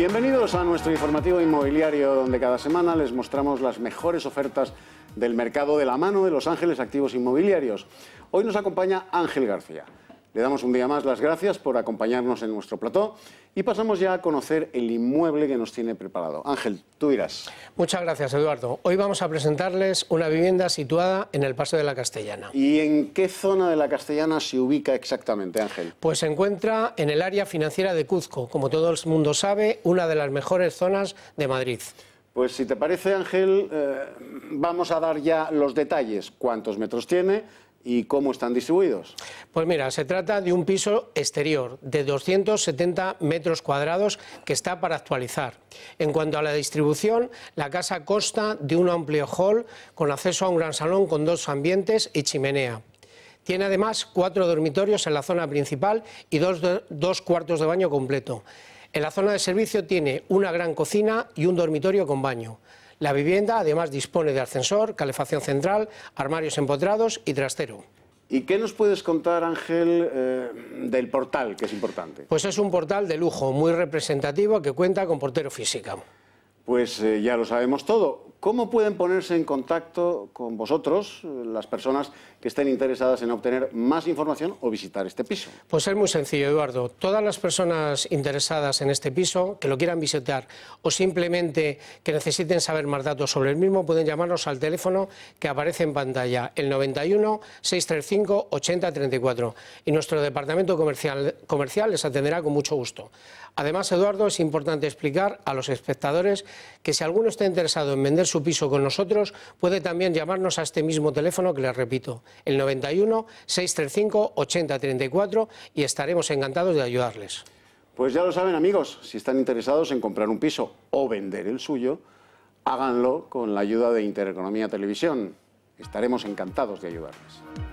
Bienvenidos a nuestro informativo inmobiliario donde cada semana les mostramos las mejores ofertas del mercado de la mano de Los Ángeles Activos Inmobiliarios. Hoy nos acompaña Ángel García. Le damos un día más las gracias por acompañarnos en nuestro plató y pasamos ya a conocer el inmueble que nos tiene preparado. Ángel, tú irás. Muchas gracias, Eduardo. Hoy vamos a presentarles una vivienda situada en el Paso de la Castellana. ¿Y en qué zona de la Castellana se ubica exactamente, Ángel? Pues se encuentra en el área financiera de Cuzco, como todo el mundo sabe, una de las mejores zonas de Madrid. Pues si te parece, Ángel, eh, vamos a dar ya los detalles. ¿Cuántos metros tiene? y cómo están distribuidos? Pues mira, se trata de un piso exterior de 270 metros cuadrados que está para actualizar. En cuanto a la distribución, la casa consta de un amplio hall con acceso a un gran salón con dos ambientes y chimenea. Tiene además cuatro dormitorios en la zona principal y dos, cuartos de baño completo. En la zona de servicio tiene una gran cocina y un dormitorio con baño. La vivienda además dispone de ascensor, calefacción central, armarios empotrados y trastero. ¿Y qué nos puedes contar, Ángel, eh, del portal, que es importante? Pues es un portal de lujo, muy representativo, que cuenta con portero física. Pues eh, ya lo sabemos todo. ¿Cómo pueden ponerse en contacto con vosotros las personas que estén interesadas en obtener más información o visitar este piso? Pues es muy sencillo, Eduardo. Todas las personas interesadas en este piso, que lo quieran visitar o simplemente que necesiten saber más datos sobre el mismo, pueden llamarnos al teléfono que aparece en pantalla, el 91 635 8034. Y nuestro departamento comercial, comercial les atenderá con mucho gusto. Además, Eduardo, es importante explicar a los espectadores que si alguno está interesado en vender su piso con nosotros, puede también llamarnos a este mismo teléfono que les repito, el 91 635 8034 y estaremos encantados de ayudarles. Pues ya lo saben amigos, si están interesados en comprar un piso o vender el suyo, háganlo con la ayuda de Intereconomía Televisión. Estaremos encantados de ayudarles.